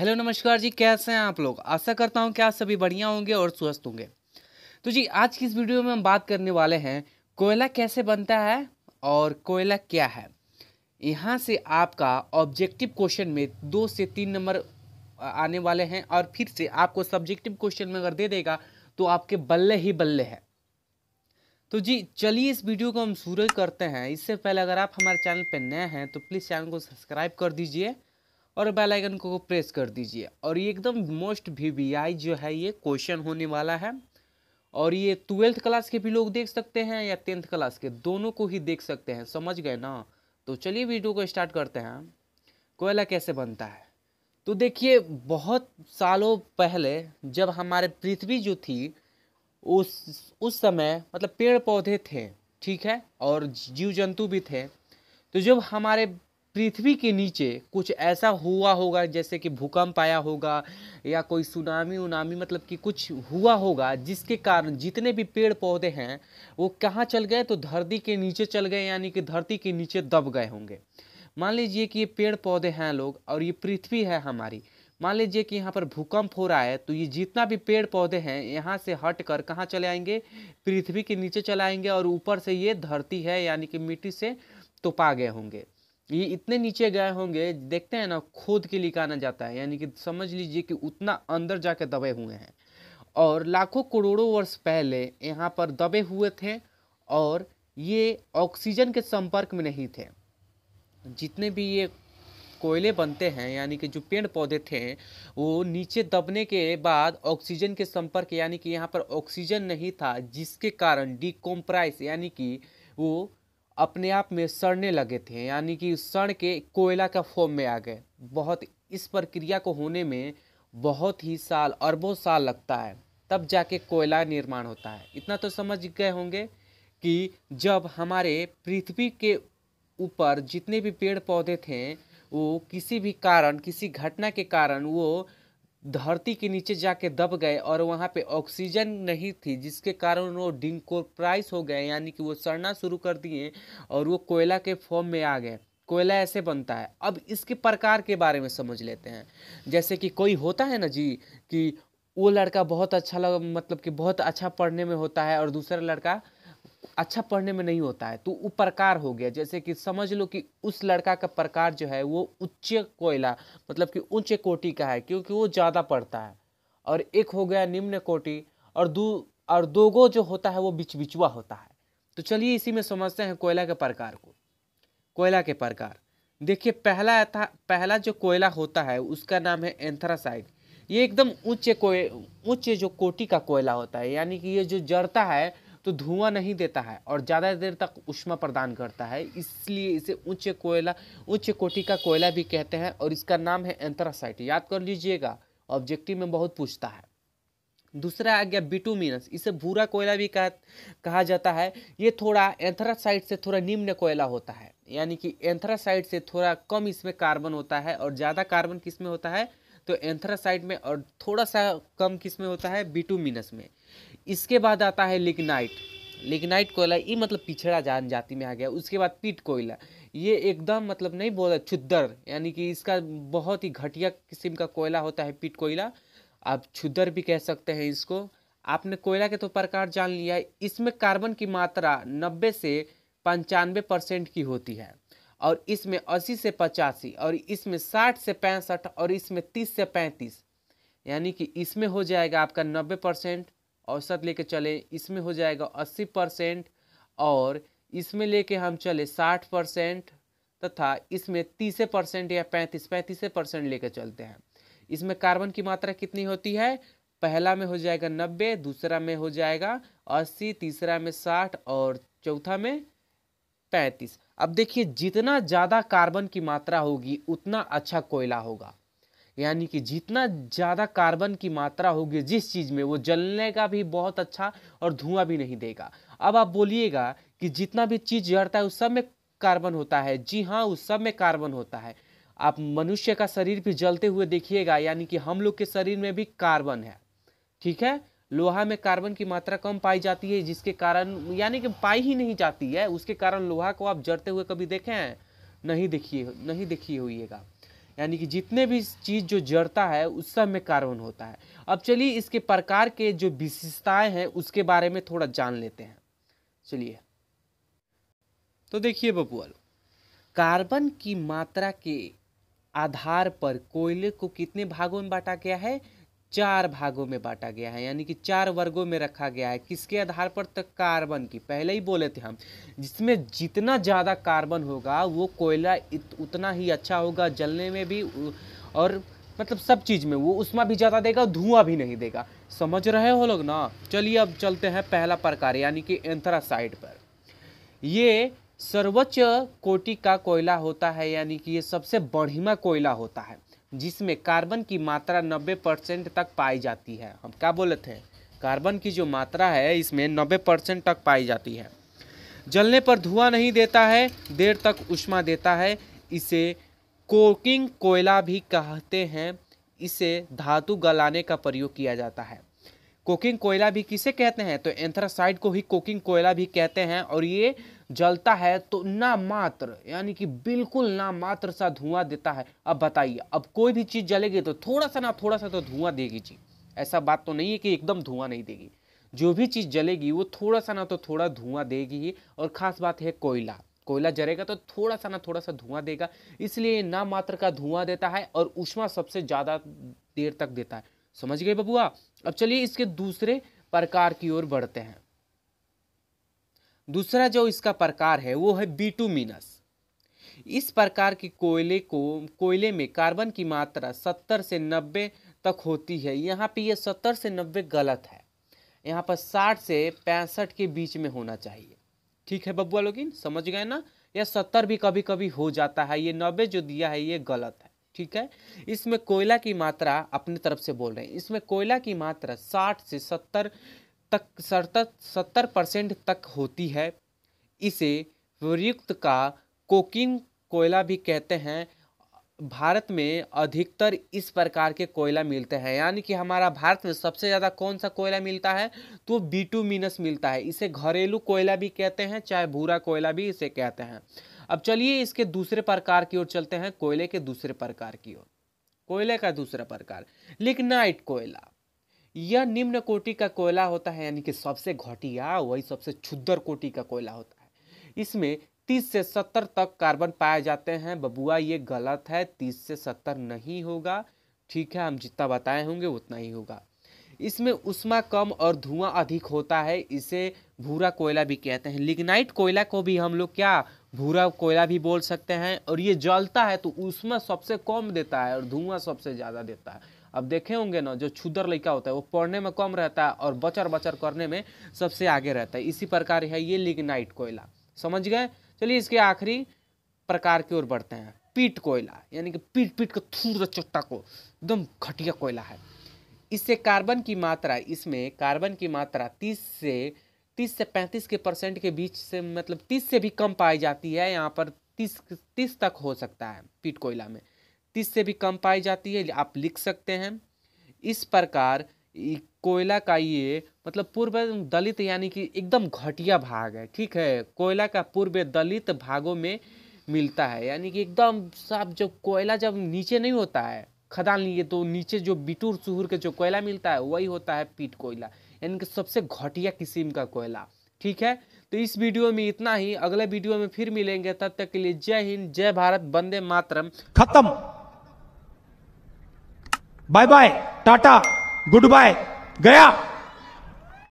hello नमस्कार जी कैसे हैं आप लोग आशा करता हूँ कि आप सभी बढ़िया होंगे और स्वस्थ होंगे तो जी आज की इस वीडियो में हम बात करने वाले हैं कोयला कैसे बनता है और कोयला क्या है यहाँ से आपका ऑब्जेक्टिव क्वेश्चन में दो से तीन नंबर आने वाले हैं और फिर से आपको सब्जेक्टिव क्वेश्चन में अगर दे देगा तो आपके बल्ले ही बल्ले हैं तो जी चलिए इस वीडियो को हम शुरू करते हैं इससे पहले अगर आप हमारे चैनल पर नए हैं तो प्लीज़ चैनल को सब्सक्राइब कर दीजिए और बेल आइकन को प्रेस कर दीजिए और ये एकदम मोस्ट वी जो है ये क्वेश्चन होने वाला है और ये ट्वेल्थ क्लास के भी लोग देख सकते हैं या टेंथ क्लास के दोनों को ही देख सकते हैं समझ गए ना तो चलिए वीडियो को स्टार्ट करते हैं कोयला कैसे बनता है तो देखिए बहुत सालों पहले जब हमारे पृथ्वी जो थी उस उस समय मतलब पेड़ पौधे थे ठीक है और जीव जंतु भी थे तो जब हमारे पृथ्वी के नीचे कुछ ऐसा हुआ होगा जैसे कि भूकंप आया होगा या कोई सुनामी उनामी मतलब कि कुछ हुआ होगा जिसके कारण जितने भी पेड़ पौधे हैं वो कहाँ चल गए तो धरती के नीचे चल गए यानी कि धरती के नीचे दब गए होंगे मान लीजिए कि ये पेड़ पौधे हैं लोग और ये पृथ्वी है हमारी मान लीजिए कि यहाँ पर भूकंप हो रहा है तो ये जितना भी पेड़ पौधे हैं यहाँ से हट कर कहाँ चले आएंगे पृथ्वी के नीचे आएंगे और ऊपर से ये धरती है यानी कि मिट्टी से तो पा गए होंगे ये इतने नीचे गए होंगे देखते हैं ना खोद के लिए लिकाना जाता है यानी कि समझ लीजिए कि उतना अंदर जाके दबे हुए हैं और लाखों करोड़ों वर्ष पहले यहाँ पर दबे हुए थे और ये ऑक्सीजन के संपर्क में नहीं थे जितने भी ये कोयले बनते हैं यानी कि जो पेड़ पौधे थे वो नीचे दबने के बाद ऑक्सीजन के संपर्क यानी कि यहाँ पर ऑक्सीजन नहीं था जिसके कारण डिकोम्प्राइस यानी कि वो अपने आप में सड़ने लगे थे यानी कि सड़ के कोयला का फॉर्म में आ गए बहुत इस प्रक्रिया को होने में बहुत ही साल अरबों साल लगता है तब जाके कोयला निर्माण होता है इतना तो समझ गए होंगे कि जब हमारे पृथ्वी के ऊपर जितने भी पेड़ पौधे थे वो किसी भी कारण किसी घटना के कारण वो धरती के नीचे जाके दब गए और वहाँ पे ऑक्सीजन नहीं थी जिसके कारण वो डिंकोप्राइस हो गए यानी कि वो सड़ना शुरू कर दिए और वो कोयला के फॉर्म में आ गए कोयला ऐसे बनता है अब इसके प्रकार के बारे में समझ लेते हैं जैसे कि कोई होता है ना जी कि वो लड़का बहुत अच्छा लग मतलब कि बहुत अच्छा पढ़ने में होता है और दूसरा लड़का अच्छा पढ़ने में नहीं होता है तो वो प्रकार हो गया जैसे कि समझ लो कि उस लड़का का प्रकार जो है वो उच्च कोयला मतलब कि ऊंचे कोटि का है क्योंकि वो ज़्यादा पढ़ता है और एक हो गया निम्न कोटि और दो और दोगो जो होता है वो बिच बिचुआ होता है तो चलिए इसी में समझते हैं कोयला के प्रकार को कोयला के प्रकार देखिए पहला था पहला जो कोयला होता है उसका नाम है एंथ्रासाइड ये एकदम ऊंचे कोय ऊंचे जो कोटि का कोयला होता है यानी कि ये जो जड़ता है तो धुआं नहीं देता है और ज़्यादा देर तक उष्मा प्रदान करता है इसलिए इसे उच्च कोयला उच्च कोटि का कोयला भी कहते हैं और इसका नाम है एंथ्रासाइट याद कर लीजिएगा ऑब्जेक्टिव में बहुत पूछता है दूसरा आ गया बिटूमिनस इसे भूरा कोयला भी कहा कहा जाता है ये थोड़ा एंथ्रासाइट से थोड़ा निम्न कोयला होता है यानी कि एंथ्रासाइट से थोड़ा कम इसमें कार्बन होता है और ज़्यादा कार्बन किस में होता है तो एंथ्रासाइट में और थोड़ा सा कम किस में होता है बिटूमिनस में इसके बाद आता है लिग्नाइट लिग्नाइट कोयला ये मतलब पिछड़ा जान जाति में आ गया उसके बाद पीट कोयला ये एकदम मतलब नहीं बोला छुद्दर यानी कि इसका बहुत ही घटिया किस्म का कोयला होता है पीट कोयला आप छुद्दर भी कह सकते हैं इसको आपने कोयला के तो प्रकार जान लिया इसमें कार्बन की मात्रा नब्बे से पंचानवे परसेंट की होती है और इसमें अस्सी से पचासी और इसमें साठ से पैंसठ और इसमें तीस से पैंतीस यानी कि इसमें हो जाएगा आपका नब्बे परसेंट औसत लेके चले इसमें हो जाएगा अस्सी परसेंट और इसमें लेके हम चले साठ परसेंट तथा इसमें तीस परसेंट या पैंतीस पैंतीस परसेंट लेकर चलते हैं इसमें कार्बन की मात्रा कितनी होती है पहला में हो जाएगा नब्बे दूसरा में हो जाएगा अस्सी तीसरा में साठ और चौथा में पैंतीस अब देखिए जितना ज़्यादा कार्बन की मात्रा होगी उतना अच्छा कोयला होगा यानी कि जितना ज़्यादा कार्बन की मात्रा होगी जिस चीज़ में वो जलने का भी बहुत अच्छा और धुआं भी नहीं देगा अब आप बोलिएगा कि जितना भी चीज़ जड़ता है उस सब में कार्बन होता है जी हाँ उस सब में कार्बन होता है आप मनुष्य का शरीर भी जलते हुए देखिएगा यानी कि हम लोग के शरीर में भी कार्बन है ठीक है लोहा में कार्बन की मात्रा कम पाई जाती है जिसके कारण यानी कि पाई ही नहीं जाती है उसके कारण लोहा को आप जड़ते हुए कभी देखें नहीं देखिए नहीं देखिए होइएगा यानी कि जितने भी चीज़ जो जड़ता है उस सब में कार्बन होता है अब चलिए इसके प्रकार के जो विशेषताएं हैं उसके बारे में थोड़ा जान लेते हैं चलिए तो देखिए बबुअल कार्बन की मात्रा के आधार पर कोयले को कितने भागों में बांटा गया है चार भागों में बांटा गया है यानी कि चार वर्गों में रखा गया है किसके आधार पर तक तो कार्बन की पहले ही बोले थे हम जिसमें जितना ज़्यादा कार्बन होगा वो कोयला उतना ही अच्छा होगा जलने में भी और मतलब सब चीज़ में वो उसमें भी ज़्यादा देगा धुआं भी नहीं देगा समझ रहे हो लोग ना चलिए अब चलते हैं पहला प्रकार यानी कि एंथरासाइड पर ये सर्वोच्च कोटि का कोयला होता है यानी कि ये सबसे बढ़िया कोयला होता है जिसमें कार्बन की मात्रा 90 परसेंट तक पाई जाती है हम क्या बोले थे कार्बन की जो मात्रा है इसमें 90 परसेंट तक पाई जाती है जलने पर धुआं नहीं देता है देर तक उष्मा देता है इसे कोकिंग कोयला भी कहते हैं इसे धातु गलाने का प्रयोग किया जाता है कोकिंग कोयला भी किसे कहते हैं तो एंथ्रासाइड को ही कोकिंग कोयला भी कहते हैं और ये जलता है तो ना मात्र यानी कि बिल्कुल ना मात्र सा धुआं देता है अब बताइए अब कोई भी चीज़ जलेगी तो थोड़ा सा ना थोड़ा सा तो धुआं देगी जी ऐसा बात तो नहीं है कि एकदम धुआं नहीं देगी जो भी चीज़ जलेगी वो थोड़ा सा ना तो थोड़ा धुआं देगी ही और ख़ास बात है कोयला कोयला जलेगा तो थोड़ा सा ना थोड़ा सा धुआं देगा इसलिए ना मात्र का धुआं देता है और उष्मा सबसे ज़्यादा देर तक देता है समझ गए बबुआ अब चलिए इसके दूसरे प्रकार की ओर बढ़ते हैं दूसरा जो इसका प्रकार है वो है बीटूमिनस इस प्रकार के कोयले को कोयले में कार्बन की मात्रा सत्तर से नब्बे तक होती है यहाँ पे ये सत्तर से नब्बे गलत है यहाँ पर साठ से पैंसठ के बीच में होना चाहिए ठीक है बबुआ लोग समझ गए ना यह सत्तर भी कभी कभी हो जाता है ये नब्बे जो दिया है ये गलत है ठीक है इसमें कोयला की मात्रा अपने तरफ से बोल रहे हैं इसमें कोयला की मात्रा साठ से सत्तर तक सत्तर सत्तर परसेंट तक होती है इसे प्रयुक्त का कोकिंग कोयला भी कहते हैं भारत में अधिकतर इस प्रकार के कोयला मिलते हैं यानी कि हमारा भारत में सबसे ज़्यादा कौन सा कोयला मिलता है तो बीटू मिनस मिलता है इसे घरेलू कोयला भी कहते हैं चाहे भूरा कोयला भी इसे कहते हैं अब चलिए इसके दूसरे प्रकार की ओर चलते हैं कोयले के दूसरे प्रकार की ओर कोयले का दूसरा प्रकार लिग्नाइट कोयला यह निम्न कोटि का कोयला होता है यानी कि सबसे घटिया वही सबसे छुद्दर कोटि का कोयला होता है इसमें तीस से सत्तर तक कार्बन पाए जाते हैं बबुआ ये गलत है तीस से सत्तर नहीं होगा ठीक है हम जितना बताए होंगे उतना ही होगा इसमें उष्मा कम और धुआं अधिक होता है इसे भूरा कोयला भी कहते हैं लिग्नाइट कोयला को भी हम लोग क्या भूरा कोयला भी बोल सकते हैं और ये जलता है तो उसमें सबसे कम देता है और धुआं सबसे ज़्यादा देता है अब देखे होंगे ना जो छुदर लड़का होता है वो पढ़ने में कम रहता है और बचर बचर करने में सबसे आगे रहता है इसी प्रकार है ये लिग्नाइट कोयला समझ गए चलिए इसके आखिरी प्रकार की ओर बढ़ते हैं पीट कोयला यानी कि पीट पीट के थूर चट्टा को एकदम घटिया कोयला है इससे कार्बन की मात्रा इसमें कार्बन की मात्रा तीस से तीस से पैंतीस के परसेंट के बीच से मतलब तीस से भी कम पाई जाती है यहाँ पर तीस तीस तक हो सकता है पीट कोयला में तीस से भी कम पाई जाती है आप लिख सकते हैं इस प्रकार कोयला का ये मतलब पूर्व दलित यानी कि एकदम घटिया भाग है ठीक है कोयला का पूर्व दलित भागों में मिलता है यानी कि एकदम साफ जो कोयला जब नीचे नहीं होता है खदान लिए तो नीचे जो बिटूर सुहूर के जो कोयला मिलता है वही होता है पीट कोयला यानी कि सबसे घटिया किस्म का कोयला ठीक है तो इस वीडियो में इतना ही अगले वीडियो में फिर मिलेंगे तब तक के लिए जय हिंद जय भारत बंदे मातरम खत्म bye bye tata goodbye गया